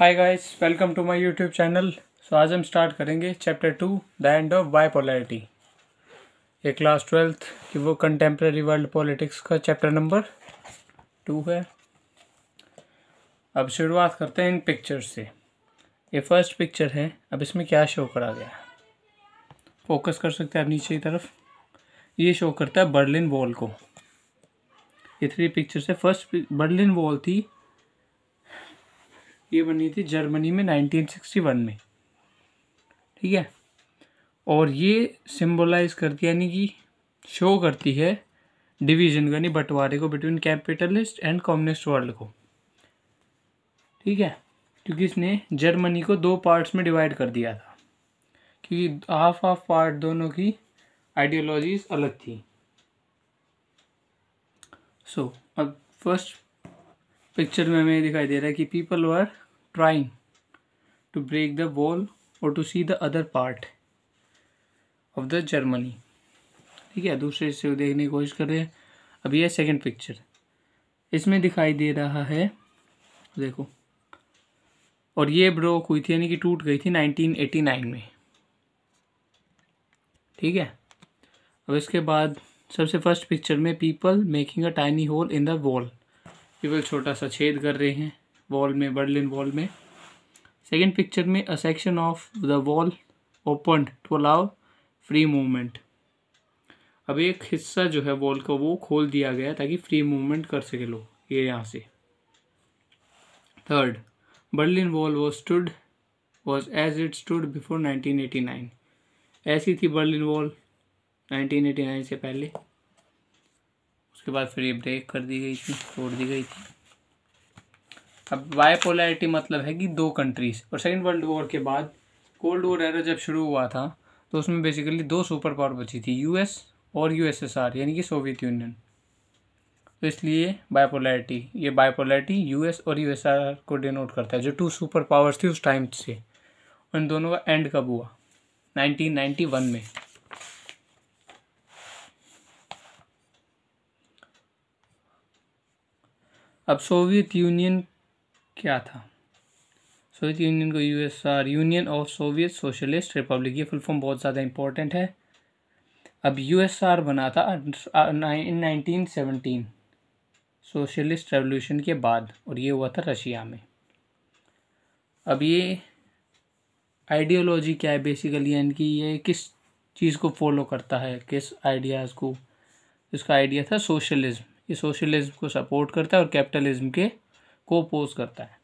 Hi guys welcome to my YouTube channel so आज हम start करेंगे chapter two the end of bipolarity ये class twelfth की वो कंटेम्प्रेरी वर्ल्ड पॉलिटिक्स का चैप्टर नंबर टू है अब शुरुआत करते हैं इन पिक्चर से ये फर्स्ट पिक्चर है अब इसमें क्या शो करा गया है फोकस कर सकते हैं आप नीचे की तरफ ये शो करता है बर्लिन वॉल को ये थ्री पिक्चर से फर्स्ट बर्लिन वॉल थी ये बनी थी जर्मनी में 1961 में ठीक है और ये सिम्बोलाइज करती है यानी कि शो करती है डिवीजन को यानी बंटवारे को between capitalist and communist world को ठीक है क्योंकि इसने जर्मनी को दो पार्ट्स में डिवाइड कर दिया था क्योंकि हाफ हाफ पार्ट दोनों की आइडियोलॉजीज अलग थी सो so, अब फर्स्ट पिक्चर में हमें दिखाई दे रहा है कि people were trying to break the wall और to see the other part of the Germany ठीक है दूसरे हिस्से को देखने की कोशिश कर रहे हैं अब यह सेकेंड पिक्चर इसमें दिखाई दे रहा है देखो और ये ब्रोक हुई थी यानी कि टूट गई थी 1989 में ठीक है अब इसके बाद सबसे फर्स्ट पिक्चर में people making a tiny hole in the wall केवल छोटा सा छेद कर रहे हैं वॉल में बर्लिन वॉल में सेकेंड पिक्चर में a section of the wall open to allow free movement अब एक हिस्सा जो है वॉल का वो खोल दिया गया ताकि फ्री मूवमेंट कर सके लोग ये यहाँ से third Berlin wall was stood was as it stood before 1989 ऐसी थी बर्लिन वॉल 1989 से पहले उसके बाद फिर ये ब्रेक कर दी गई थी छोड़ दी गई थी अब बायपोलैरिटी मतलब है कि दो कंट्रीज़ और सेकेंड वर्ल्ड वॉर के बाद कोल्ड वॉर एरा जब शुरू हुआ था तो उसमें बेसिकली दो सुपर पावर बची थी यूएस और यूएसएसआर यानी कि सोवियत यूनियन तो इसलिए बायपोलैरिटी ये बायपोलैरिटी यूएस और यूएसआर को डिनोट करता है जो टू सुपर पावर्स थी उस टाइम से उन दोनों का एंड कब हुआ 1991 में अब सोवियत यूनियन क्या था सोवियत यूनियन को USSR union of Soviet socialist republic ये फुल फॉर्म बहुत ज़्यादा इंपॉर्टेंट है अब यूएसआर बना था in nineteen seventeen socialist revolution के बाद और ये हुआ था रशिया में अब ये आइडियोलॉजी क्या है बेसिकली यानी कि ये किस चीज़ को फॉलो करता है किस आइडियाज़ को इसका आइडिया था सोशलिज्म ये सोशलिज्म को सपोर्ट करता है और कैपिटलिज्म के को अपोज करता है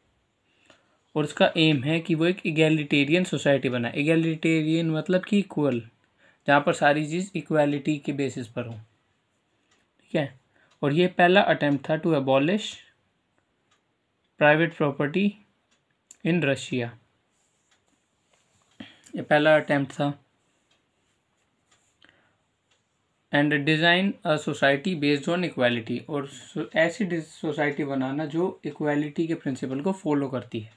और इसका एम है कि वो एक इगेलिटेरियन सोसाइटी बनाए इगेलिटेरियन मतलब कि इक्वल जहाँ पर सारी चीज़ इक्वालिटी के बेसिस पर हो ठीक है और ये पहला अटैम्प्ट था to abolish private property in Russia ये पहला अटैम्प्ट था and design a society based on equality और ऐसी सोसाइटी बनाना जो इक्वालिटी के प्रिंसिपल को फॉलो करती है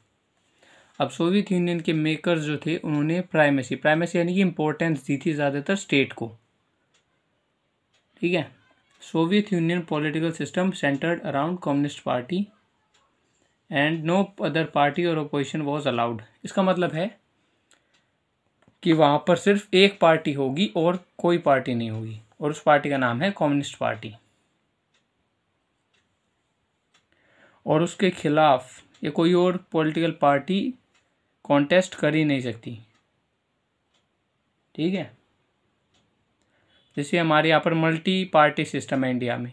अब सोवियत यूनियन के मेकर्स जो थे उन्होंने प्राइमेसी प्राइमेसी यानी कि इम्पोर्टेंस दी थी ज़्यादातर स्टेट को ठीक है Soviet Union political system centred around communist party and no other party और अपोजिशन वॉज अलाउड इसका मतलब है कि वहाँ पर सिर्फ एक पार्टी होगी और कोई पार्टी नहीं होगी और उस पार्टी का नाम है कम्युनिस्ट पार्टी और उसके खिलाफ ये कोई और पॉलिटिकल पार्टी कॉन्टेस्ट कर ही नहीं सकती ठीक है जैसे हमारे यहाँ पर मल्टी पार्टी सिस्टम है इंडिया में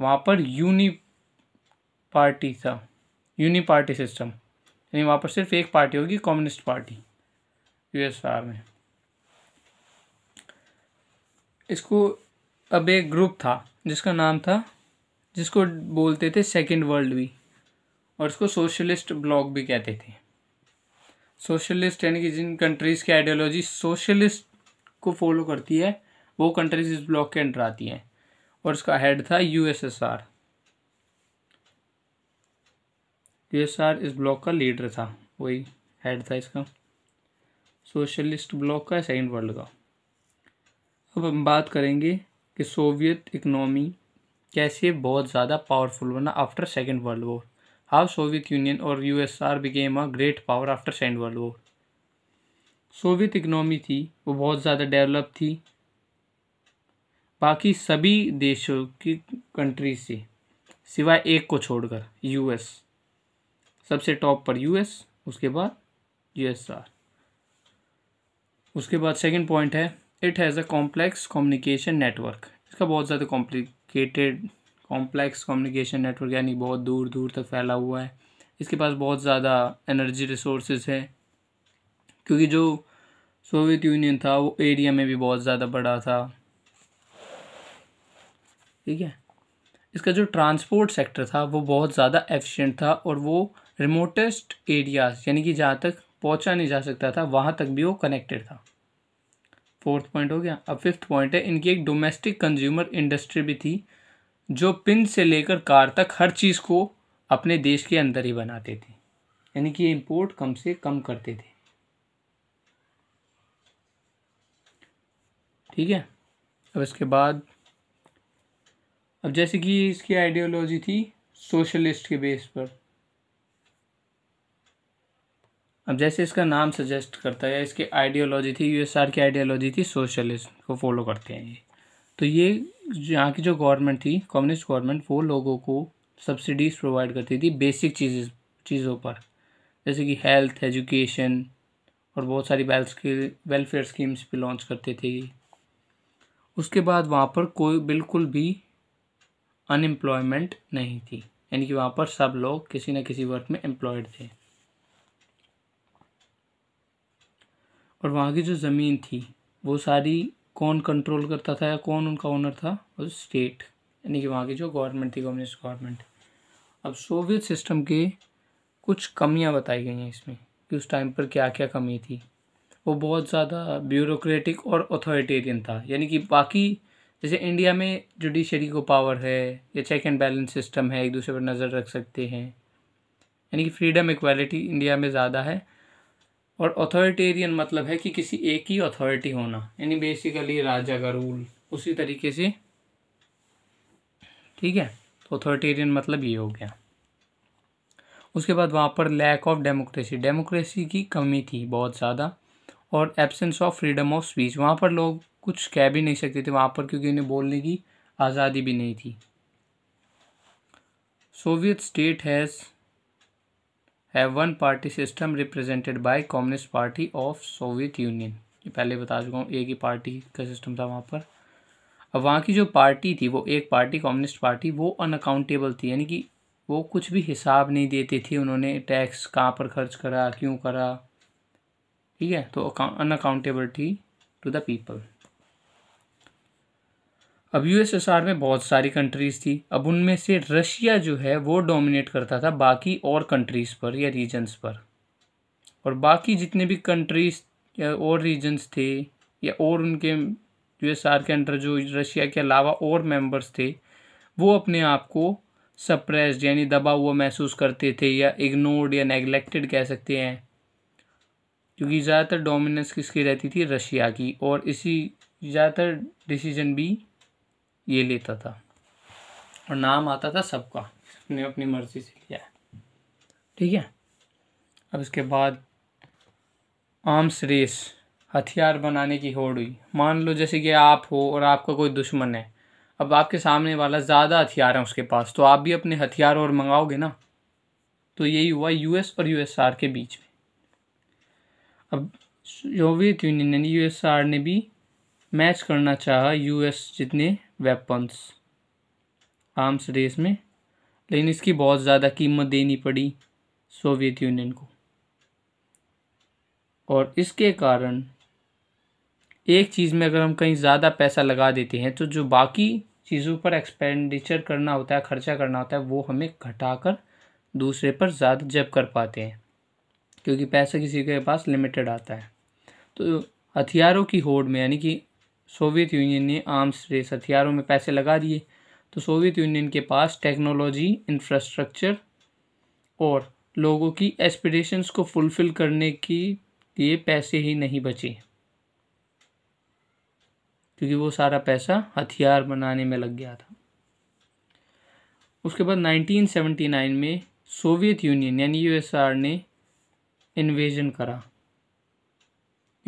वहाँ पर यूनि पार्टी था यूनि पार्टी सिस्टम यानी वहाँ पर सिर्फ एक पार्टी होगी कम्युनिस्ट पार्टी यूएसआर में इसको अब एक ग्रुप था जिसका नाम था जिसको बोलते थे सेकेंड वर्ल्ड भी और इसको सोशलिस्ट ब्लॉक भी कहते थे सोशलिस्ट यानी कि जिन कंट्रीज़ की आइडियोलॉजी सोशलिस्ट को फॉलो करती है वो कंट्रीज इस ब्लॉक के अंडर आती हैं और इसका हेड था यूएसएसआर यूएसआर इस ब्लॉक का लीडर था वही हेड था इसका सोशलिस्ट ब्लॉक का सेकंड वर्ल्ड का अब हम बात करेंगे कि सोवियत इकनॉमी कैसे बहुत ज़्यादा पावरफुल बना after second world war how Soviet Union और U S R became a great power after second world war Soviet economy थी वो बहुत ज़्यादा डेवलप थी बाकी सभी देशों की कंट्री से सिवाय एक को छोड़कर यूएस सबसे टॉप पर यूएस उसके बाद यूएसआर उसके बाद सेकंड पॉइंट है it has a complex communication network इसका बहुत ज़्यादा कॉम्प्लिकेटेड कॉम्प्लेक्स कम्युनिकेशन नेटवर्क यानी बहुत दूर दूर तक फैला हुआ है इसके पास बहुत ज़्यादा एनर्जी रिसोर्सेज है क्योंकि जो सोवियत यूनियन था वो एरिया में भी बहुत ज़्यादा बड़ा था ठीक है इसका जो ट्रांसपोर्ट सेक्टर था वो बहुत ज़्यादा एफिशिएंट था और वो रिमोटेस्ट एरियाज़ यानी कि जहाँ तक पहुँचा नहीं जा सकता था वहाँ तक भी वो कनेक्टेड था फोर्थ पॉइंट हो गया अब फिफ्थ पॉइंट है इनकी एक डोमेस्टिक कंज्यूमर इंडस्ट्री भी थी जो पिन से लेकर कार तक हर चीज़ को अपने देश के अंदर ही बनाते थे यानी कि इम्पोर्ट कम से कम करते थे ठीक है अब इसके बाद अब जैसे कि इसकी आइडियोलॉजी थी सोशलिस्ट के बेस पर अब जैसे इसका नाम सजेस्ट करता है इसकी आइडियोलॉजी थी यूएसआर की आइडियोलॉजी थी सोशलिस्ट को फॉलो करते हैं ये तो ये यहाँ की जो गवर्नमेंट थी कम्युनिस्ट गवर्नमेंट वो लोगों को सब्सिडीज़ प्रोवाइड करती थी बेसिक चीज़ चीज़ों पर जैसे कि हेल्थ एजुकेशन और बहुत सारी वेलफेयर स्कीम्स भी लॉन्च करते थे उसके बाद वहाँ पर कोई बिल्कुल भी अनएम्प्लॉयमेंट नहीं थी यानी कि वहाँ पर सब लोग किसी न किसी वर्क में एम्प्लॉयड थे और वहाँ की जो ज़मीन थी वो सारी कौन कंट्रोल करता था या कौन उनका ओनर था वो स्टेट यानी कि वहाँ की जो गवर्नमेंट थी कम्युनिस्ट गवर्नमेंट अब सोवियत सिस्टम के कुछ कमियाँ बताई गई हैं इसमें कि उस टाइम पर क्या क्या कमी थी वो बहुत ज़्यादा ब्यूरोक्रेटिक और अथॉरिटेरियन था यानी कि बाकी जैसे इंडिया में जुडिशरी को पावर है या चेक एंड बैलेंस सिस्टम है एक दूसरे पर नज़र रख सकते हैं यानी कि फ्रीडम इक्वालिटी इंडिया में ज़्यादा है और अथॉरिटेरियन मतलब है कि किसी एक ही अथॉरिटी होना यानी बेसिकली राजा का रूल उसी तरीके से ठीक है तो अथॉरिटेरियन मतलब ये हो गया उसके बाद वहाँ पर लैक ऑफ डेमोक्रेसी डेमोक्रेसी की कमी थी बहुत ज़्यादा और absence of freedom of speech वहाँ पर लोग कुछ कह भी नहीं सकते थे वहाँ पर क्योंकि उन्हें बोलने की आज़ादी भी नहीं थी Soviet state has have one party system represented by communist party of Soviet Union ये पहले बता चुका हूँ एक ही पार्टी का सिस्टम था वहाँ पर अब वहाँ की जो पार्टी थी वो एक पार्टी कम्युनिस्ट पार्टी वो अनअकाउंटेबल थी यानी कि वो कुछ भी हिसाब नहीं देती थी उन्होंने टैक्स कहाँ पर खर्च करा क्यों करा ठीक है तो अनअकाउंटेबल थी टू द पीपल अब यूएसएसआर में बहुत सारी कंट्रीज़ थी अब उनमें से रशिया जो है वो डोमिनेट करता था बाकी और कंट्रीज़ पर या रीजन्स पर और बाकी जितने भी कंट्रीज़ या और रीजन्स थे या और उनके यूएसआर के अंडर जो रशिया के अलावा और मेंबर्स थे वो अपने आप को सप्रेस्ड यानी दबा हुआ महसूस करते थे या इग्नोर्ड या नेगलेक्टेड कह सकते हैं क्योंकि ज़्यादातर डोमिनेंस किसकी रहती थी रशिया की और इसी ज़्यादातर डिसीजन भी ये लेता था और नाम आता था सबका उसने अपनी मर्ज़ी से लिया है ठीक है अब इसके बाद आर्म्स रेस हथियार बनाने की होड़ हुई मान लो जैसे कि आप हो और आपका कोई दुश्मन है अब आपके सामने वाला ज़्यादा हथियार है उसके पास तो आप भी अपने हथियार और मंगाओगे ना तो यही हुआ यूएस और यूएसआर के बीच में अब सोवियत यूनियन यूएसआर ने भी मैच करना चाहा यूएस जितने वेपन्स आर्म्स रेस में लेकिन इसकी बहुत ज़्यादा कीमत देनी पड़ी सोवियत यूनियन को और इसके कारण एक चीज़ में अगर हम कहीं ज़्यादा पैसा लगा देते हैं तो जो बाकी चीज़ों पर एक्सपेंडिचर करना होता है खर्चा करना होता है वो हमें घटाकर दूसरे पर ज़्यादा जब कर पाते हैं क्योंकि पैसा किसी के पास लिमिटेड आता है तो हथियारों की होड़ में यानी कि सोवियत यूनियन ने आर्म्स रेस हथियारों में पैसे लगा दिए तो सोवियत यूनियन के पास टेक्नोलॉजी इंफ्रास्ट्रक्चर और लोगों की एस्पिरेशंस को फुलफ़िल करने की लिए पैसे ही नहीं बचे क्योंकि वो सारा पैसा हथियार बनाने में लग गया था उसके बाद 1979 में सोवियत यूनियन यानी यूएसआर ने इन्वेजन करा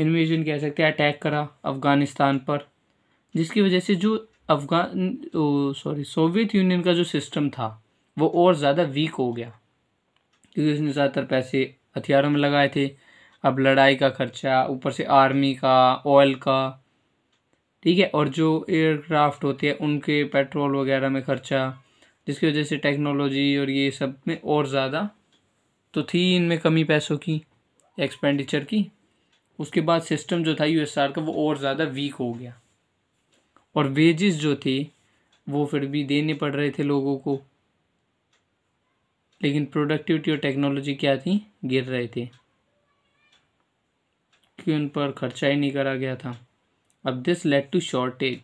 इन्वेजन कह सकते हैं अटैक करा अफ़गानिस्तान पर जिसकी वजह से जो अफ़गान सॉरी सोवियत यूनियन का जो सिस्टम था वो और ज़्यादा वीक हो गया क्योंकि उसने ज़्यादातर पैसे हथियारों में लगाए थे अब लड़ाई का खर्चा ऊपर से आर्मी का ऑयल का ठीक है और जो एयरक्राफ्ट होते हैं उनके पेट्रोल वगैरह में खर्चा जिसकी वजह से टेक्नोलॉजी और ये सब में और ज़्यादा तो थी इनमें कमी पैसों की एक्सपेंडिचर की उसके बाद सिस्टम जो था यूएसआर का वो और ज़्यादा वीक हो गया और वेजेस जो थे वो फिर भी देने पड़ रहे थे लोगों को लेकिन प्रोडक्टिविटी और टेक्नोलॉजी क्या थी गिर रहे थे क्योंकि उन पर खर्चा ही नहीं करा गया था अब दिस लेट टू शॉर्टेज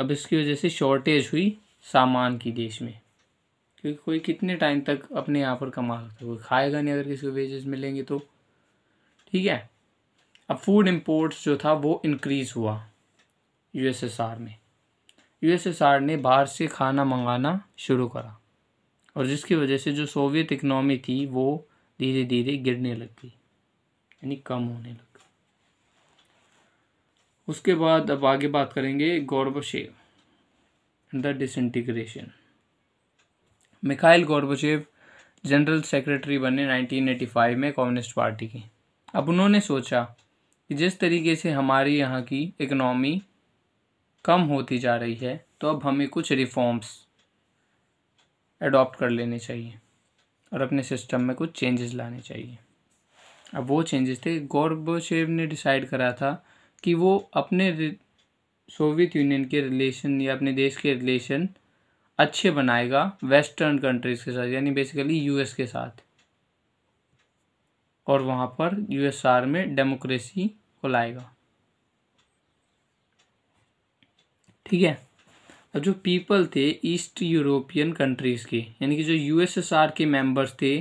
अब इसकी वजह से शॉर्टेज हुई सामान की देश में क्योंकि कोई कितने टाइम तक अपने यहाँ पर कमा सकता है कोई खाएगा नहीं अगर किसी को वेजेस मिलेंगे तो ठीक है अब फूड इंपोर्ट्स जो था वो इनक्रीज़ हुआ यूएसएसआर में यूएसएसआर ने बाहर से खाना मंगाना शुरू करा और जिसकी वजह से जो सोवियत इकनॉमी थी वो धीरे धीरे गिरने लग गई यानी कम होने लग उसके बाद अब आगे बात करेंगे Gorbachev the disintegration Mikhail Gorbachev general secretary बने 1985 में कम्युनिस्ट पार्टी के अब उन्होंने सोचा कि जिस तरीके से हमारे यहाँ की इकनॉमी कम होती जा रही है तो अब हमें कुछ रिफॉर्म्स अडॉप्ट कर लेने चाहिए और अपने सिस्टम में कुछ चेंजेस लाने चाहिए अब वो चेंजेस थे गौरबोशेव ने डिसाइड करा था कि वो अपने सोवियत यूनियन के रिलेशन या अपने देश के रिलेशन अच्छे बनाएगा वेस्टर्न कंट्रीज़ के साथ यानी बेसिकली यूएस के साथ और वहाँ पर यूएसआर में डेमोक्रेसी लाएगा ठीक है अब जो पीपल थे ईस्ट यूरोपियन कंट्रीज़ के यानी कि जो यूएसएसआर के मेंबर्स थे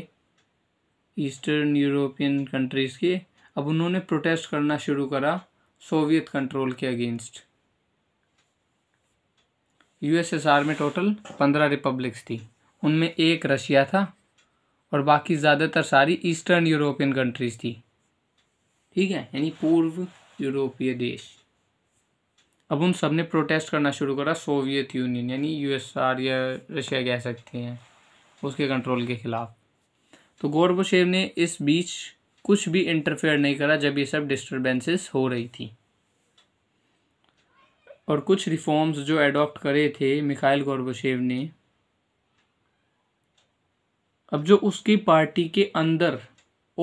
ईस्टर्न यूरोपियन कंट्रीज़ के अब उन्होंने प्रोटेस्ट करना शुरू करा सोवियत कंट्रोल के अगेंस्ट यूएसएसआर में टोटल पंद्रह रिपब्लिक्स थी उनमें एक रशिया था और बाकी ज़्यादातर सारी ईस्टर्न यूरोपियन कंट्रीज़ थी ठीक है यानी पूर्व यूरोपीय देश अब उन सब ने प्रोटेस्ट करना शुरू करा सोवियत यूनियन यानी यूएसआर या रशिया कह सकते हैं उसके कंट्रोल के ख़िलाफ़ तो गोरबोशेव ने इस बीच कुछ भी इंटरफेयर नहीं करा जब ये सब डिस्टर्बेंसेस हो रही थी और कुछ रिफॉर्म्स जो एडॉप्ट करे थे मिखाइल गोरबोशेव ने अब जो उसकी पार्टी के अंदर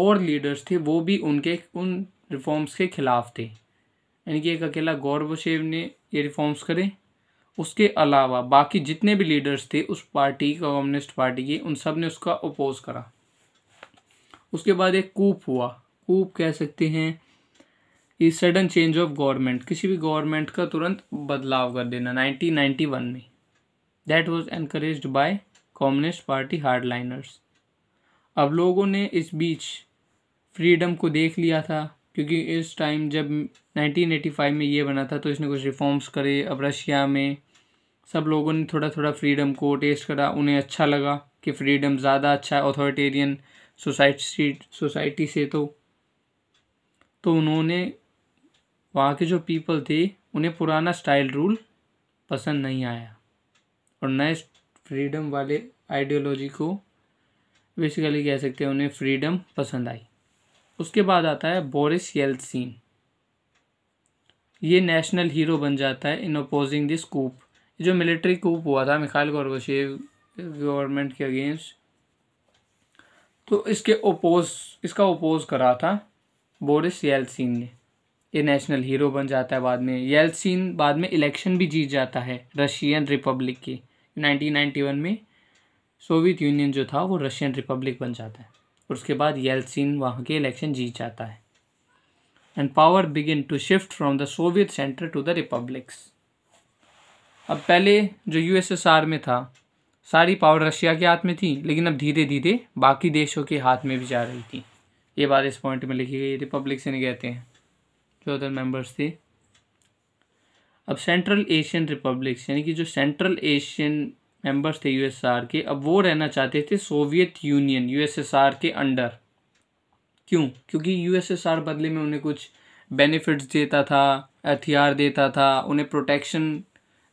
और लीडर्स थे वो भी उनके उन रिफॉर्म्स के ख़िलाफ़ थे यानी कि एक अकेला गौरवशेव ने ये रिफॉर्म्स करे उसके अलावा बाकी जितने भी लीडर्स थे उस पार्टी कम्युनिस्ट पार्टी के उन सब ने उसका अपोज करा उसके बाद एक कूप हुआ कूप कह सकते हैं इस सडन चेंज ऑफ गवर्नमेंट किसी भी गवर्नमेंट का तुरंत बदलाव कर देना 1991 में that was encouraged by communist party hardliners अब लोगों ने इस बीच फ्रीडम को देख लिया था क्योंकि इस टाइम जब 1985 में ये बना था तो इसने कुछ रिफॉर्म्स करे अब रशिया में सब लोगों ने थोड़ा थोड़ा फ्रीडम को टेस्ट करा उन्हें अच्छा लगा कि फ्रीडम ज़्यादा अच्छा है ऑथोरिटेरियन सोसाइटी सोसाइटी से तो तो उन्होंने वहाँ के जो पीपल थे उन्हें पुराना स्टाइल रूल पसंद नहीं आया और नए फ्रीडम वाले आइडियोलॉजी को बेसिकली कह सकते हैं उन्हें फ्रीडम पसंद आई उसके बाद आता है बोरिस येल्सिन ये नेशनल हीरो बन जाता है इन अपोजिंग दिस कूप जो मिलिट्री कूप हुआ था मिखाइल गोरबशेव गवर्नमेंट के अगेंस्ट तो इसके ओपोज इसका ओपोज करा था बोरिस येल्सिन ने ये नेशनल हीरो बन जाता है बाद में येल्सिन बाद में इलेक्शन भी जीत जाता है रशियन रिपब्लिक के 1991 में सोवियत यूनियन जो था वो रशियन रिपब्लिक बन जाता है और उसके बाद येल्सिन वहाँ के इलेक्शन जीत जाता है and power begin to shift from the Soviet centre to the republics अब पहले जो यूएसएसआर में था सारी पावर रशिया के हाथ में थी लेकिन अब धीरे धीरे बाकी देशों के हाथ में भी जा रही थी ये बात इस पॉइंट में लिखी गई रिपब्लिक्स नहीं कहते हैं जो अदर मेंबर्स थे अब सेंट्रल एशियन रिपब्लिक्स यानी कि जो सेंट्रल एशियन मेंबर्स थे यूएसएसआर के अब वो रहना चाहते थे सोवियत यूनियन यूएसएसआर के अंडर क्यों क्योंकि यूएसएसआर बदले में उन्हें कुछ बेनिफिट्स देता था हथियार देता था उन्हें प्रोटेक्शन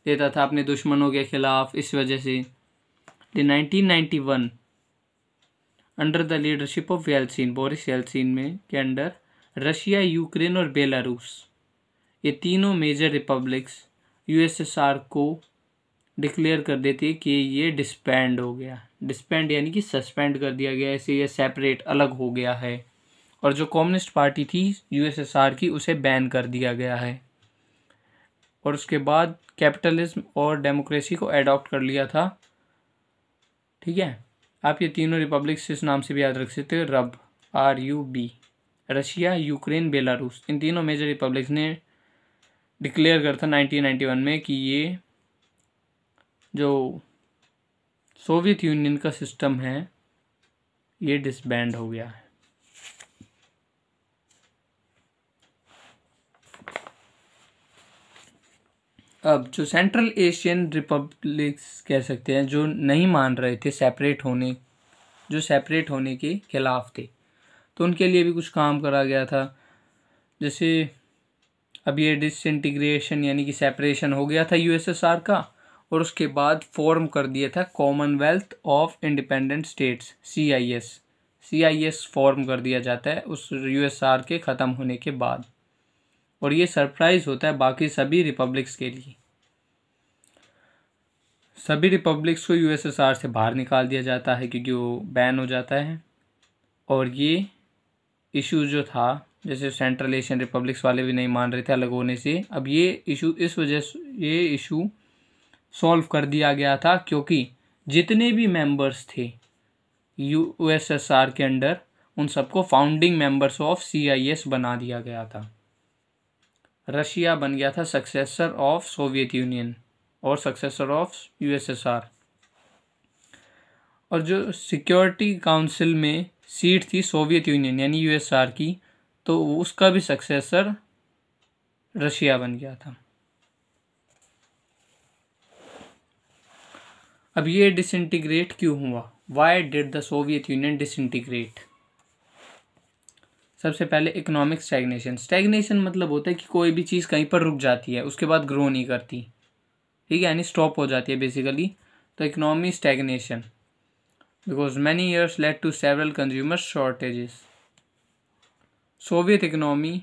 देता था अपने दुश्मनों के ख़िलाफ़ इस वजह से nineteen ninety under the leadership of Yeltsin Boris Yeltsin में के अंडर रशिया यूक्रेन और बेलारूस ये तीनों मेजर रिपब्लिक्स यूएसएसआर को डिक्लेयर कर देती है कि ये डिस्पेंड हो गया डिस्पेंड यानी कि सस्पेंड कर दिया गया ऐसे ये सेपरेट अलग हो गया है और जो कम्युनिस्ट पार्टी थी यूएसएसआर की उसे बैन कर दिया गया है और उसके बाद कैपिटलिज्म और डेमोक्रेसी को एडॉप्ट कर लिया था ठीक है आप ये तीनों रिपब्लिक्स इस नाम से भी याद रख सकते हो रब R U B Russia Ukraine Belarus इन तीनों मेजर रिपब्लिक्स ने डिक्लेयर कर था 1991 में कि ये जो सोवियत यूनियन का सिस्टम है ये डिसबैंड हो गया है अब जो सेंट्रल एशियन रिपब्लिक्स कह सकते हैं जो नहीं मान रहे थे सेपरेट होने जो सेपरेट होने के खिलाफ थे तो उनके लिए भी कुछ काम करा गया था जैसे अब ये डिसइंटीग्रेशन यानी कि सेपरेशन हो गया था यूएसएसआर का और उसके बाद फॉर्म कर दिया था Commonwealth of Independent States C I S C I S form कर दिया जाता है उस यू एस आर के ख़त्म होने के बाद और ये सरप्राइज़ होता है बाकी सभी रिपब्लिक्स के लिए सभी रिपब्लिक्स को यूएसएसआर से बाहर निकाल दिया जाता है क्योंकि वो बैन हो जाता है और ये इशू जो था जैसे सेंट्रल एशियन रिपब्लिक्स वाले भी नहीं मान रहे थे अलग होने से अब ये इशू इस वजह से ये इशू सॉल्व कर दिया गया था क्योंकि जितने भी मेंबर्स थे यू के अंडर उन सबको फाउंडिंग मेंबर्स ऑफ सी बना दिया गया था रशिया बन गया था सक्सेसर ऑफ सोवियत यूनियन और सक्सेसर ऑफ यूएसएसआर और जो सिक्योरिटी काउंसिल में सीट थी सोवियत यूनियन यानी यूएसआर की तो उसका भी सक्सेसर रशिया बन गया था अब ये डिसइंटीग्रेट क्यों हुआ why did the Soviet Union disintegrate सबसे पहले इकोनॉमिक स्टैगनेशन स्टैगनेशन मतलब होता है कि कोई भी चीज़ कहीं पर रुक जाती है उसके बाद ग्रो नहीं करती ठीक है यानी स्टॉप हो जाती है बेसिकली तो economy stagnation because many years led to several consumer shortages Soviet economy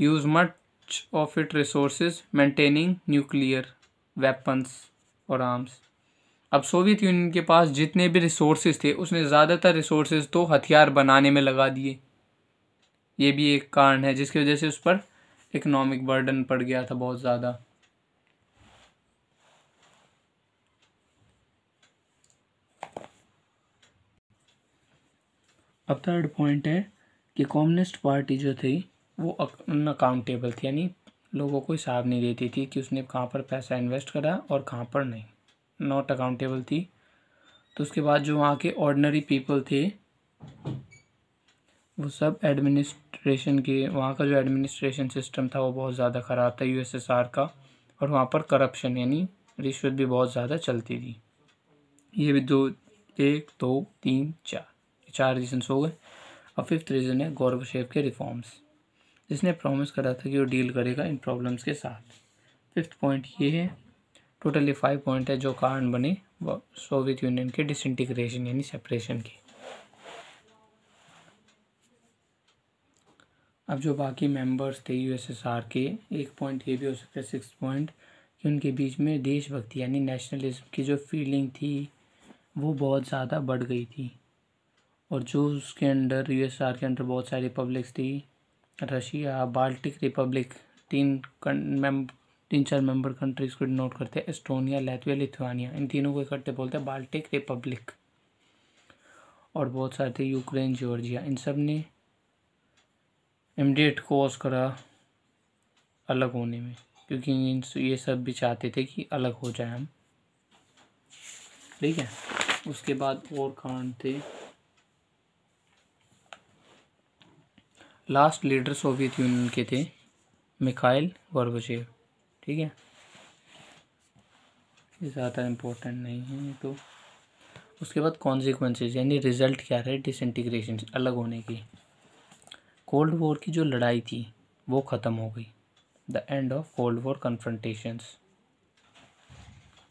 use much of it resource maintaining nuclear weapons और आर्म्स अब सोवियत यूनियन के पास जितने भी रिसोर्सेज थे उसने ज़्यादातर रिसोर्सेज तो हथियार बनाने में लगा दिए ये भी एक कारण है जिसकी वजह से उस पर इकोनॉमिक बर्डन पड़ गया था बहुत ज़्यादा अब थर्ड पॉइंट है कि कम्युनिस्ट पार्टी जो थी वो अकाउंटेबल थी यानी लोगों को हिसाब नहीं देती थी कि उसने कहाँ पर पैसा इन्वेस्ट करा और कहाँ पर नहीं नॉट अकाउंटेबल थी तो उसके बाद जो वहाँ के ऑर्डनरी पीपल थे वो सब एडमिनिस्ट्रेशन के वहाँ का जो एडमिनिस्ट्रेशन सिस्टम था वो बहुत ज़्यादा ख़राब था यूएसएसआर का और वहाँ पर करप्शन यानी रिश्वत भी बहुत ज़्यादा चलती थी ये भी दो एक दो तीन चार चार रीजन्स हो गए और फिफ्थ रीज़न है गौरव शेख के रिफॉर्म्स जिसने प्रॉमिस करा था कि वो डील करेगा इन प्रॉब्लम्स के साथ फिफ्थ पॉइंट ये है टोटली फाइव पॉइंट है जो कारण बने सोवियत यूनियन के डिसइंटीग्रेशन यानी सेपरेशन की अब जो बाकी मेंबर्स थे यूएसएसआर के एक पॉइंट ये भी हो सकता है सिक्स पॉइंट कि उनके बीच में देशभक्ति यानी नेशनलिज्म की जो फीलिंग थी वो बहुत ज़्यादा बढ़ गई थी और जो उसके अंडर यूएसएसआर के अंडर बहुत सारी रिपब्लिक्स थी रशिया बाल्टिक रिपब्लिक तीन तीन चार मेंबर कंट्रीज़ को नोट करते हैं एस्टोनिया लैतविया लिथुआनिया इन तीनों को इकट्ठे बोलते हैं बाल्टिक रिपब्लिक और बहुत सारे थे यूक्रेन जॉर्जिया इन सब ने इमीडिएट कोर्स करा अलग होने में क्योंकि ये सब भी चाहते थे कि अलग हो जाए हम ठीक है उसके बाद और कारण थे लास्ट लीडर सोवियत यूनियन के थे मिखाइल गोरबचेव ठीक है ज़्यादा इम्पोर्टेंट नहीं है तो उसके बाद कॉन्सिक्वेंसेज यानी रिज़ल्ट क्या रहे डिसइंटीग्रेशन अलग होने की कोल्ड वॉर की जो लड़ाई थी वो ख़त्म हो गई the end of cold war confrontations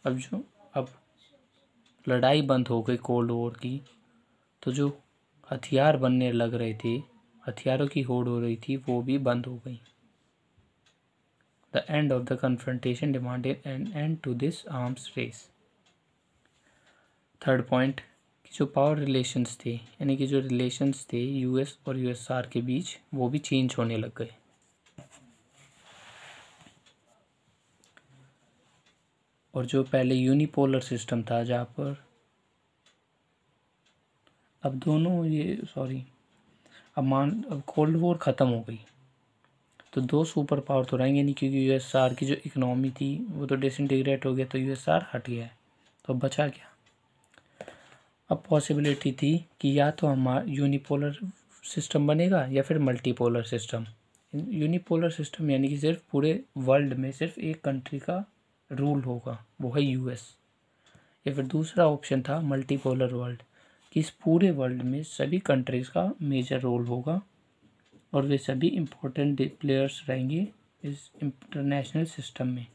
अब जो अब लड़ाई बंद हो गई कोल्ड वॉर की तो जो हथियार बनने लग रहे थे हथियारों की होड़ हो रही थी वो भी बंद हो गई The end of the confrontation demanded an end to this arms race. Third point कि जो पावर रिलेशंस थे यानी कि जो रिलेशंस थे यूएस और यूएसआर के बीच वो भी चेंज होने लग गए और जो पहले यूनिपोलर सिस्टम था जहाँ पर अब दोनों ये सॉरी अब मान अब कोल्ड वॉर ख़त्म हो गई तो दो सुपर पावर तो रहेंगे नहीं क्योंकि यूएसआर की जो इकनॉमी थी वो तो डिसइंटीग्रेट हो गया तो यूएसआर हट गया तो बचा क्या अब पॉसिबिलिटी थी कि या तो हमारा यूनिपोलर सिस्टम बनेगा या फिर मल्टीपोलर सिस्टम यूनिपोलर सिस्टम यानी कि सिर्फ पूरे वर्ल्ड में सिर्फ एक कंट्री का रूल होगा वो है यूएस या फिर दूसरा ऑप्शन था मल्टीपोलर वर्ल्ड कि इस पूरे वर्ल्ड में सभी कंट्रीज़ का मेजर रोल होगा और वे सभी इम्पोर्टेंट प्लेयर्स रहेंगे इस इंटरनेशनल सिस्टम में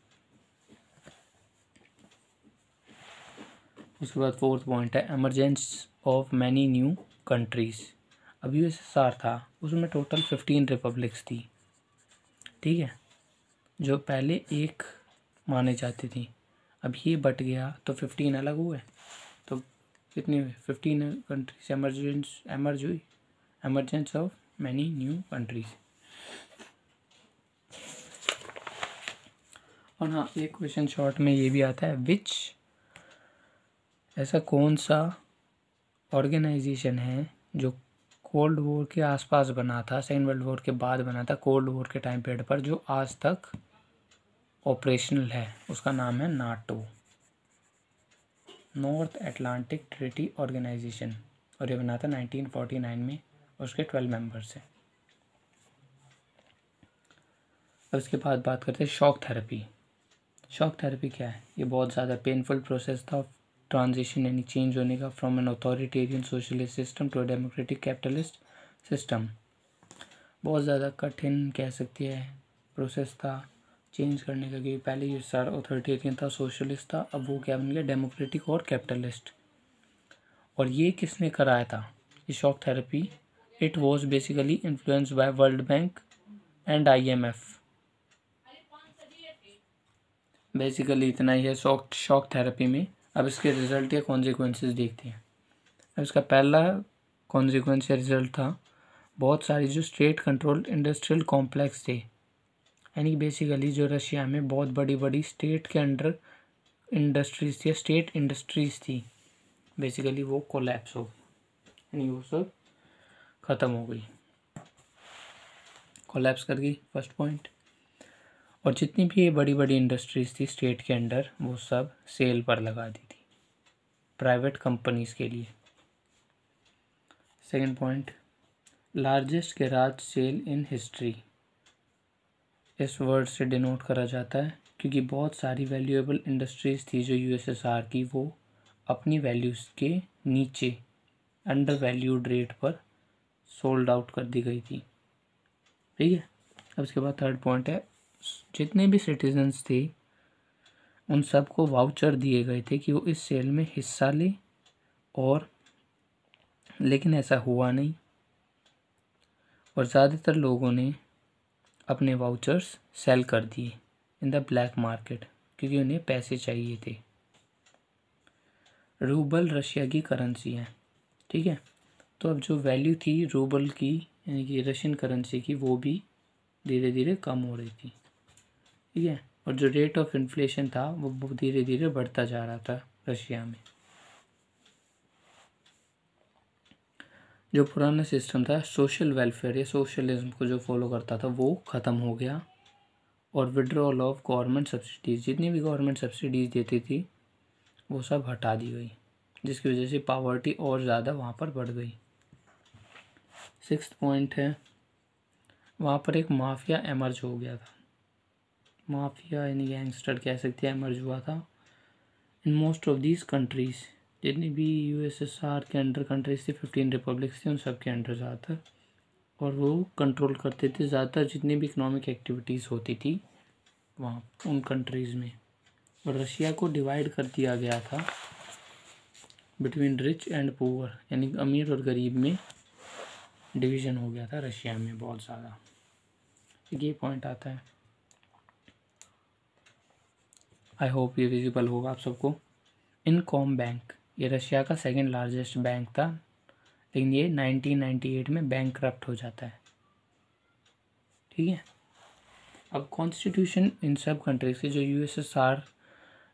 उसके बाद फोर्थ पॉइंट है emergence of many new countries अब यू था उसमें टोटल फिफ्टीन रिपब्लिक्स थी ठीक है जो पहले एक माने जाती थी अब ये बट गया तो फिफ्टीन अलग हुए तो कितनी हुए फिफ्टीन कंट्रीज एमरजेंस एमरज हुई emergence of many new countries. और हाँ एक क्वेश्चन शॉर्ट में ये भी आता है विच ऐसा कौन सा ऑर्गेनाइजेशन है जो कोल्ड वॉर के आसपास बना था सेकेंड वर्ल्ड वॉर के बाद बना था कोल्ड वॉर के टाइम पीरियड पर जो आज तक ऑपरेशनल है उसका नाम है NATO North Atlantic treaty organization और ये बना था 1949 में उसके ट्वेल्व मेंबर्स हैं अब इसके बाद बात करते हैं शॉक थेरेपी शॉक थेरेपी क्या है ये बहुत ज़्यादा पेनफुल प्रोसेस था ट्रांजिशन यानी चेंज होने का from an authoritarian socialist system to democratic capitalist system बहुत ज़्यादा कठिन कह सकती है प्रोसेस था चेंज करने का क्योंकि पहले ये सारा अथॉरिटेरियन था सोशलिस्ट था अब वो क्या बन गया डेमोक्रेटिक और कैपिटलिस्ट और ये किसने कराया था ये shock therapy it was basically influenced by world bank and imf basically इतना ही है शॉक शॉक थेरेपी में अब इसके रिजल्ट या कॉन्सिक्वेंसेज देखते हैं अब इसका पहला कॉन्सिक्वेंस या रिजल्ट था बहुत सारी जो स्टेट कंट्रोल इंडस्ट्रियल कॉम्प्लेक्स थे यानी बेसिकली जो रशिया में बहुत बड़ी बड़ी स्टेट के अंडर इंडस्ट्रीज थी स्टेट इंडस्ट्रीज थी बेसिकली वो कोलेप्स हो गई यानी वो सब ख़त्म हो गई कोलैप्स कर गई फर्स्ट पॉइंट और जितनी भी ये बड़ी बड़ी इंडस्ट्रीज़ थी स्टेट के अंडर वो सब सेल पर लगा दी थी प्राइवेट कंपनीज़ के लिए second point largest garage sale in history इस वर्ड से डिनोट करा जाता है क्योंकि बहुत सारी वैल्यूएबल इंडस्ट्रीज़ थी जो यूएसएसआर की वो अपनी वैल्यूज़ के नीचे अंडर वैल्यूड रेट पर सोल्ड आउट कर दी गई थी ठीक है अब इसके बाद थर्ड पॉइंट है जितने भी सिटीजन्स थे उन सबको वाउचर दिए गए थे कि वो इस सेल में हिस्सा लें और लेकिन ऐसा हुआ नहीं और ज़्यादातर लोगों ने अपने वाउचर्स सेल कर दिए इन द ब्लैक मार्केट क्योंकि उन्हें पैसे चाहिए थे रूबल रशिया की करेंसी है ठीक है तो अब जो वैल्यू थी रूबल की यानी कि रशियन करेंसी की वो भी धीरे धीरे कम हो रही थी ठीक है और जो रेट ऑफ इन्फ्लेशन था वो धीरे धीरे बढ़ता जा रहा था रशिया में जो पुराना सिस्टम था सोशल वेलफेयर या सोशलिज्म को जो फॉलो करता था वो ख़त्म हो गया और विड्रॉल ऑफ गवर्नमेंट सब्सिडीज़ जितनी भी गवर्नमेंट सब्सिडीज़ देती थी वो सब हटा दी गई जिसकी वजह से पावर्टी और ज़्यादा वहाँ पर बढ़ गई सिक्स पॉइंट है वहाँ पर एक माफिया एमर्ज हो गया था माफिया यानी गैंगस्टर कह सकते हैं एमर्ज हुआ था in most of these countries जितनी भी यूएसएसआर के अंडर कंट्रीज थी फिफ्टीन रिपब्लिक्स थी उन सब के अंडर ज़्यादातर और वो कंट्रोल करते थे ज़्यादातर जितनी भी इकनॉमिक एक्टिविटीज़ होती थी वहाँ उन कंट्रीज़ में और रशिया को डिवाइड कर दिया गया था बिटवीन रिच एंड पुअर यानी अमीर और गरीब में डिवीज़न हो गया था रशिया में बहुत ज़्यादा ये पॉइंट आता है आई होप ये विजिबल होगा आप सबको इनकॉम बैंक ये रशिया का सेकंड लार्जेस्ट बैंक था लेकिन ये 1998 में बैंक करप्ट हो जाता है ठीक है अब कॉन्स्टिट्यूशन इन सब कंट्रीज के जो यूएसएसआर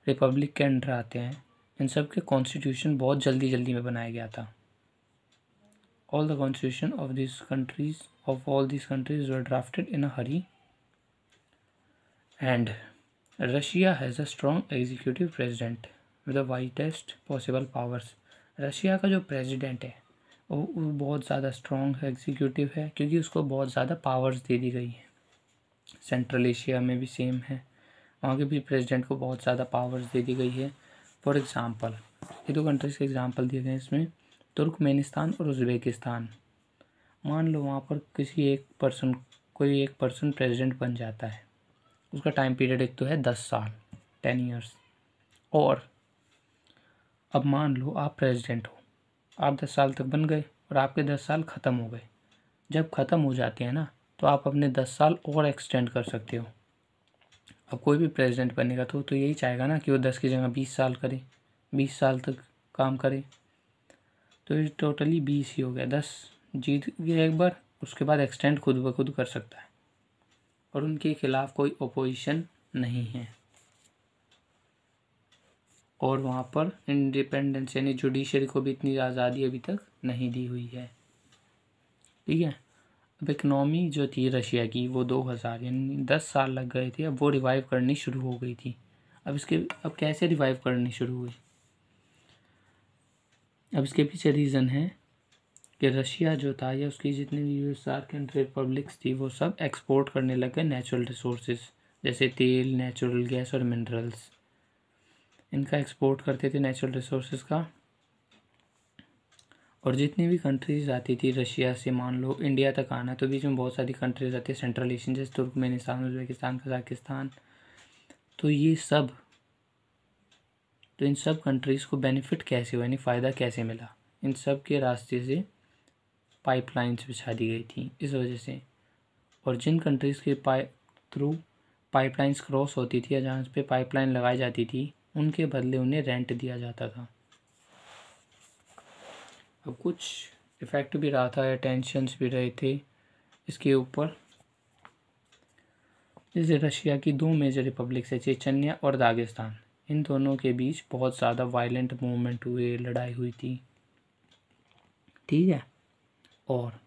रिपब्लिक के अंडर आते हैं इन सब के कॉन्स्टिट्यूशन बहुत जल्दी जल्दी में बनाया गया था all the constitution of these countries of all these countries were drafted in a hurry and Russia has a strong executive president with the widest possible powers Russia का जो प्रेसिडेंट है वो, वो बहुत ज़्यादा स्ट्रॉन्ग एग्जीक्यूटिव है क्योंकि उसको बहुत ज़्यादा पावर्स दे दी गई है सेंट्रल एशिया में भी सेम है वहाँ के भी प्रेसिडेंट को बहुत ज़्यादा पावर्स दे दी गई है फॉर एग्ज़ाम्पल ये दो कंट्रीज़ के एग्जांपल दिए गए हैं इसमें तुर्कमेनिस्तान और उज़्बेकिस्तान मान लो वहाँ पर किसी एक पर्सन कोई एक पर्सन प्रेसिडेंट बन जाता है उसका टाइम पीरियड एक तो है दस साल टेन ईयर्स और अब मान लो आप प्रेसिडेंट हो आप दस साल तक बन गए और आपके दस साल ख़त्म हो गए जब ख़त्म हो जाते हैं ना तो आप अपने दस साल और एक्सटेंड कर सकते हो अब कोई भी प्रेसिडेंट बनेगा तो तो यही चाहेगा ना कि वो दस की जगह बीस साल करे बीस साल तक काम करे तो ये टोटली बीस ही हो गया दस जीत गया एक बार उसके बाद एक्सटेंड खुद ब खुद कर सकता है और उनके खिलाफ कोई अपोजिशन नहीं है और वहाँ पर इंडिपेंडेंस यानी जुडिशरी को भी इतनी आज़ादी अभी तक नहीं दी हुई है ठीक है अब इकनॉमी जो थी रशिया की वो दो हज़ार यानी दस साल लग गए थे अब वो रिवाइव करनी शुरू हो गई थी अब इसके अब कैसे रिवाइव करनी शुरू हुई अब इसके पीछे रीज़न है कि रशिया जो था या उसकी जितनी भी U S R country republics थी वो सब एक्सपोर्ट करने लग गए नेचुरल रिसोर्स जैसे तेल नेचुरल गैस और मिनरल्स इनका एक्सपोर्ट करते थे नेचुरल रिसोर्स का और जितनी भी कंट्रीज आती थी रशिया से मान लो इंडिया तक आना तो बीच में बहुत सारी कंट्रीज आती है सेंट्रल एशियन जैसे तुर्कमेनिस्तान उज्बेकिस्तान कजाकिस्तान तो ये सब तो इन सब कंट्रीज़ को बेनिफिट कैसे हुआ यानी फ़ायदा कैसे मिला इन सब के रास्ते से पाइपलाइंस बिछा दी गई थी इस वजह से और जिन कंट्रीज़ के पाइप थ्रू पाइपलाइंस क्रॉस होती थी या जहाँ पे पाइपलाइन लगाई जाती थी उनके बदले उन्हें रेंट दिया जाता था अब कुछ इफ़ेक्ट भी रहा था या टेंशन्स भी रहे थे इसके ऊपर जैसे रशिया की दो मेजर रिपब्लिक्स है चेचन्या और दागिस्तान इन दोनों के बीच बहुत ज़्यादा वायलेंट मूवमेंट हुए लड़ाई हुई थी ठीक है और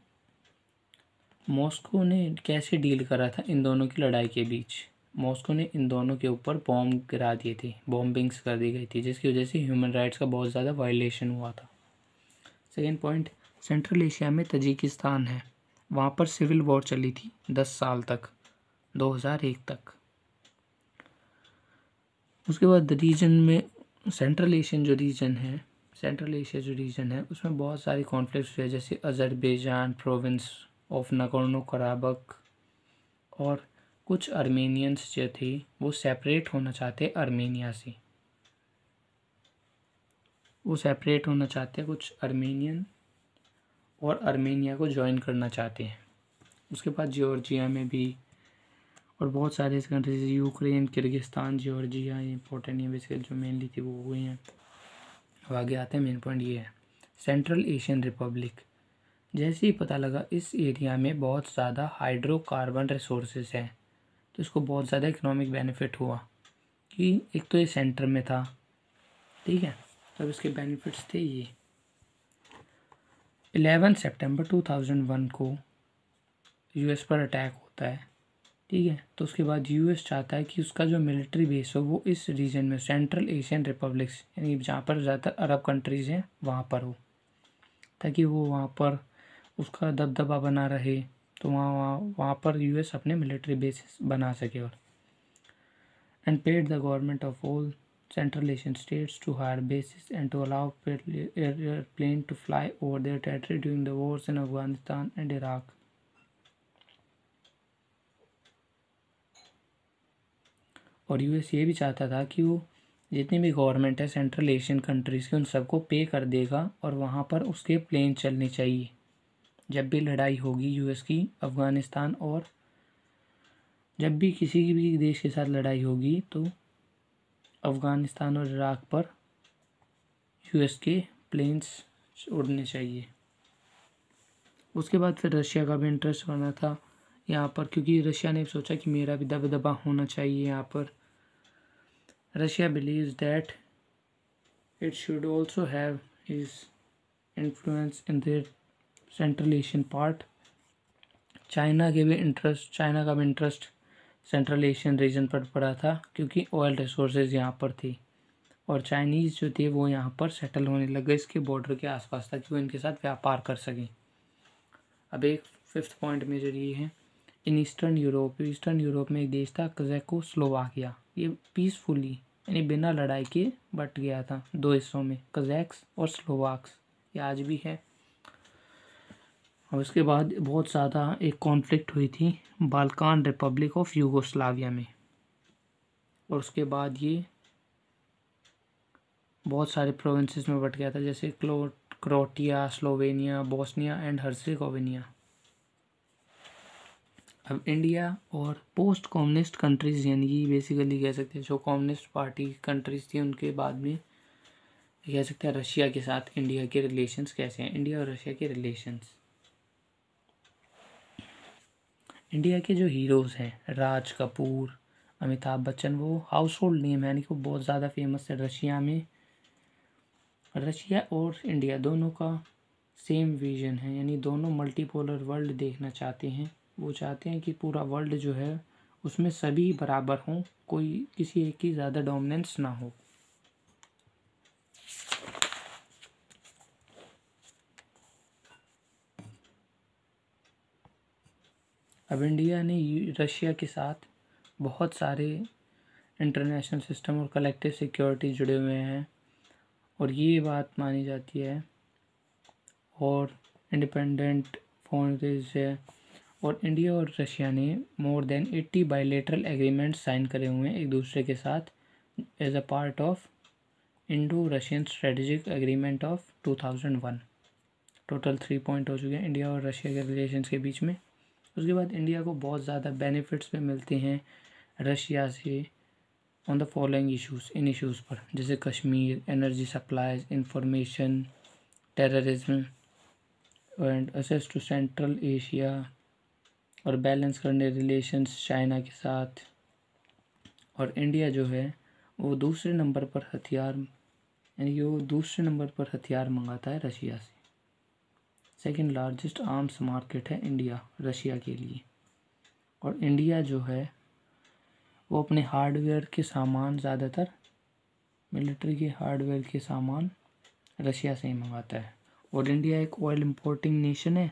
मॉस्को ने कैसे डील करा था इन दोनों की लड़ाई के बीच मॉस्को ने इन दोनों के ऊपर बॉम्ब गिरा दिए थे बॉम्बिंग्स कर दी गई थी जिसकी वजह से ह्यूमन राइट्स का बहुत ज़्यादा वायलेशन हुआ था सेकेंड पॉइंट सेंट्रल एशिया में तजिकिस्तान है वहाँ पर सिविल वॉर चली थी दस साल तक एक तक उसके बाद रीजन में सेंट्रल एशियन जो रीजन है सेंट्रल एशिया जो रीजन है उसमें बहुत सारे कॉन्फ्लिक्ट हुए जैसे Azerbaijan province of Nagorno Karabakh और कुछ अर्मेनियंस जो थे वो सेपरेट होना चाहते अर्मेनिया से वो सेपरेट होना चाहते हैं कुछ अर्मेनियन और अर्मेनिया को ज्वाइन करना चाहते हैं उसके बाद जॉर्जिया में भी और बहुत सारे इस कंट्रीज यूक्रेन किर्गिस्तान जॉर्जिया ये इंपॉर्टेंट ये बेसिकली जो मेनली थी वो हुए हैं अब आगे आते हैं मेन पॉइंट ये है सेंट्रल एशियन रिपब्लिक जैसे ही पता लगा इस एरिया में बहुत ज़्यादा हाइड्रोकार्बन रिसोर्सेज हैं तो इसको बहुत ज़्यादा इकोनॉमिक बेनिफिट हुआ कि एक तो ये सेंटर में था ठीक है तब इसके बेनिफिट्स थे ये एलेवन सेप्टेम्बर टू को यूएस पर अटैक होता है ठीक है तो उसके बाद यूएस चाहता है कि उसका जो मिलिट्री बेस हो वो इस रीजन में सेंट्रल एशियन रिपब्लिक्स यानी जहाँ पर ज़्यादातर अरब कंट्रीज़ हैं वहाँ पर हो ताकि वो वहाँ पर उसका दबदबा बना रहे तो वहाँ वहाँ वहाँ पर यूएस अपने मिलिट्री बेस बना सके और and paid the government of all Central Asian states to hire bases and to allow airplane to fly over their territory during the wars in Afghanistan and Iraq और यूएस ये भी चाहता था कि वो जितनी भी गवर्नमेंट है सेंट्रल एशियन कंट्रीज़ की उन सबको पे कर देगा और वहाँ पर उसके प्लेन चलने चाहिए जब भी लड़ाई होगी यूएस की अफ़गानिस्तान और जब भी किसी भी देश के साथ लड़ाई होगी तो अफ़गानिस्तान और इराक पर यूएस के प्लेन्स उड़ने चाहिए उसके बाद फिर रशिया का भी इंटरेस्ट बना था यहाँ पर क्योंकि रशिया ने सोचा कि मेरा भी दबदबा होना चाहिए यहाँ पर Russia believe that it should also have its influence in their Central Asian part China के भी इंटरेस्ट चाइना का भी इंटरेस्ट सेंट्रल एशियन रीजन पर पड़ा था क्योंकि ऑयल रिसोर्सेज यहाँ पर थी और चाइनीज़ जो थे वो यहाँ पर सेटल होने लग गए इसके बॉर्डर के आसपास ताकि वो इनके साथ व्यापार कर सकें अब एक फिफ्थ पॉइंट मेजर ये है in eastern Europe eastern Europe में एक देश था कजेको स्लोवाकिया ये पीसफुली यानी बिना लड़ाई के बट गया था दो हिस्सों में कजैक्स और स्लोवाक्स ये आज भी है और उसके बाद बहुत ज़्यादा एक कॉन्फ्लिक्ट हुई थी बालकान रिपब्लिक ऑफ यूगोस्लाविया में और उसके बाद ये बहुत सारे प्रोविंसेस में बट गया था जैसे क्लो Croatia Slovenia Bosnia and Herzegovina अब इंडिया और पोस्ट कम्युनिस्ट कंट्रीज़ यानी कि बेसिकली कह सकते हैं जो कम्युनिस्ट पार्टी कंट्रीज़ थी उनके बाद में कह सकते हैं रशिया के साथ इंडिया के रिलेशंस कैसे हैं इंडिया और रशिया के रिलेशंस इंडिया के जो हीरोज़ हैं राज कपूर अमिताभ बच्चन वो हाउस होल्ड नेम है यानी कि वो बहुत ज़्यादा फेमस है रशिया में रशिया और इंडिया दोनों का सेम विजन है यानी दोनों मल्टीपोलर वर्ल्ड देखना चाहते हैं वो चाहते हैं कि पूरा वर्ल्ड जो है उसमें सभी बराबर हों कोई किसी एक की ज़्यादा डोमिनेंस ना हो अब इंडिया ने रशिया के साथ बहुत सारे इंटरनेशनल सिस्टम और कलेक्टिव सिक्योरिटी जुड़े हुए हैं और ये बात मानी जाती है और इंडिपेंडेंट फॉरन है और इंडिया और रशिया ने more than eighty bilateral agreement sign करे हुए हैं एक दूसरे के साथ as a part of Indo Russian strategic agreement of two thousand one total three point हो चुके हैं इंडिया और रशिया के रिलेशन के बीच में उसके बाद इंडिया को बहुत ज़्यादा बेनिफिट्स भी मिलते हैं रशिया से ऑन द फॉलोइंग इशूज़ इन इशूज़ पर जैसे Kashmir energy supplies information terrorism and access to Central Asia और बैलेंस करने रिलेशंस चाइना के साथ और इंडिया जो है वो दूसरे नंबर पर हथियार यानी कि वो दूसरे नंबर पर हथियार मंगाता है रशिया से सेकंड लार्जेस्ट आर्म्स मार्केट है इंडिया रशिया के लिए और इंडिया जो है वो अपने हार्डवेयर के सामान ज़्यादातर मिलिट्री के हार्डवेयर के सामान रशिया से ही मंगाता है और इंडिया एक ऑयल इंपोर्टिंग नेशन है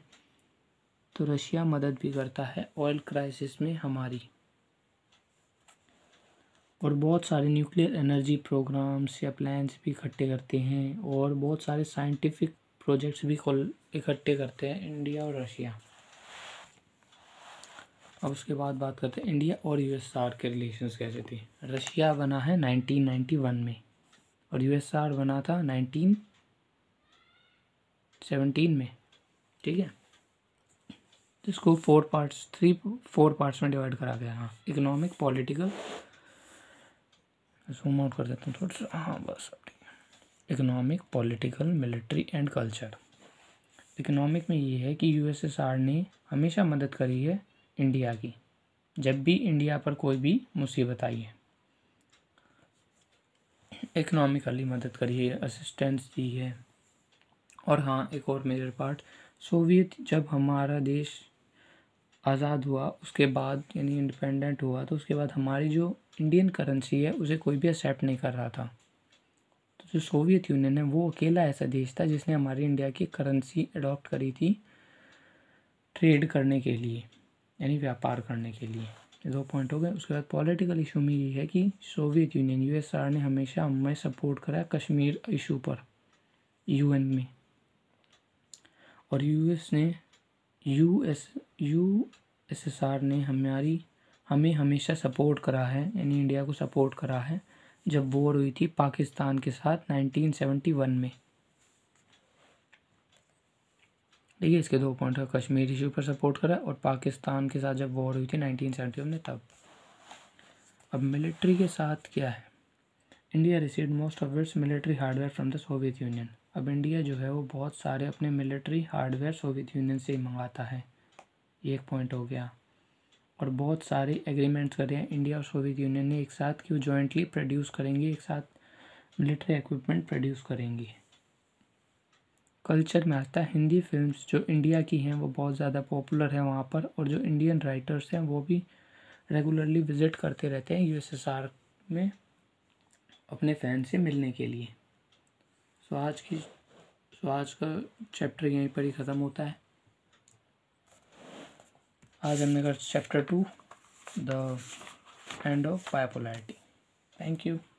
तो रशिया मदद भी करता है ऑयल क्राइसिस में हमारी और बहुत सारे न्यूक्लियर एनर्जी प्रोग्राम्स या प्लान्स भी इकट्ठे करते हैं और बहुत सारे साइंटिफिक प्रोजेक्ट्स भी इकट्ठे करते हैं इंडिया और रशिया अब उसके बाद बात करते हैं इंडिया और आर के रिलेशन कैसे थे रशिया बना है 1991 में और आर बना था 1917 में ठीक है जिसको four parts three four parts में डिवाइड करा गया हाँ इकोनॉमिक पॉलिटिकल जूम आउट कर देता हूँ थोड़ा सा हाँ बस ठीक है economic political military and culture economic में ये है कि यूएसएसआर ने हमेशा मदद करी है इंडिया की जब भी इंडिया पर कोई भी मुसीबत आई है इकोनॉमिकली मदद करी है असिस्टेंस दी है और हाँ एक और मेजर पार्ट सोवियत जब हमारा देश आज़ाद हुआ उसके बाद यानी इंडिपेंडेंट हुआ तो उसके बाद हमारी जो इंडियन करेंसी है उसे कोई भी एक्सेप्ट नहीं कर रहा था तो जो सोवियत यूनियन है वो अकेला ऐसा देश था जिसने हमारी इंडिया की करेंसी अडॉप्ट करी थी ट्रेड करने के लिए यानी व्यापार करने के लिए दो पॉइंट हो गए उसके बाद पॉलिटिकल इशू में ये है कि सोवियत यूनियन यूएसआर ने हमेशा हमें सपोर्ट करा कश्मीर इशू पर यूएन में और यूएस ने U S U S S R ने हमारी हमें हमेशा सपोर्ट करा है यानी इंडिया को सपोर्ट करा है जब वॉर हुई थी पाकिस्तान के साथ 1971 में देखिए इसके दो पॉइंट है कश्मीर इशू पर सपोर्ट करा और पाकिस्तान के साथ जब वॉर हुई थी 1971 में तब अब मिलिट्री के साथ क्या है India receive most of its military hardware from the Soviet Union अब इंडिया जो है वो बहुत सारे अपने मिलिट्री हार्डवेयर सोवियत यूनियन से ही मंगाता है एक पॉइंट हो गया और बहुत सारे एग्रीमेंट्स करे हैं इंडिया और सोवियत यूनियन ने एक साथ कि वो जॉइंटली प्रोड्यूस करेंगे एक साथ मिलिट्री इक्विपमेंट प्रोड्यूस करेंगी कल्चर में आता है हिंदी फिल्म्स जो इंडिया की हैं वो बहुत ज़्यादा पॉपुलर हैं वहाँ पर और जो इंडियन राइटर्स हैं वो भी रेगुलरली विज़िट करते रहते हैं यूएसएसआर में अपने फैन से मिलने के लिए सो आज की सो आज का चैप्टर यहीं पर ही ख़त्म होता है आज हमने का chapter two the end of bipolarity thank you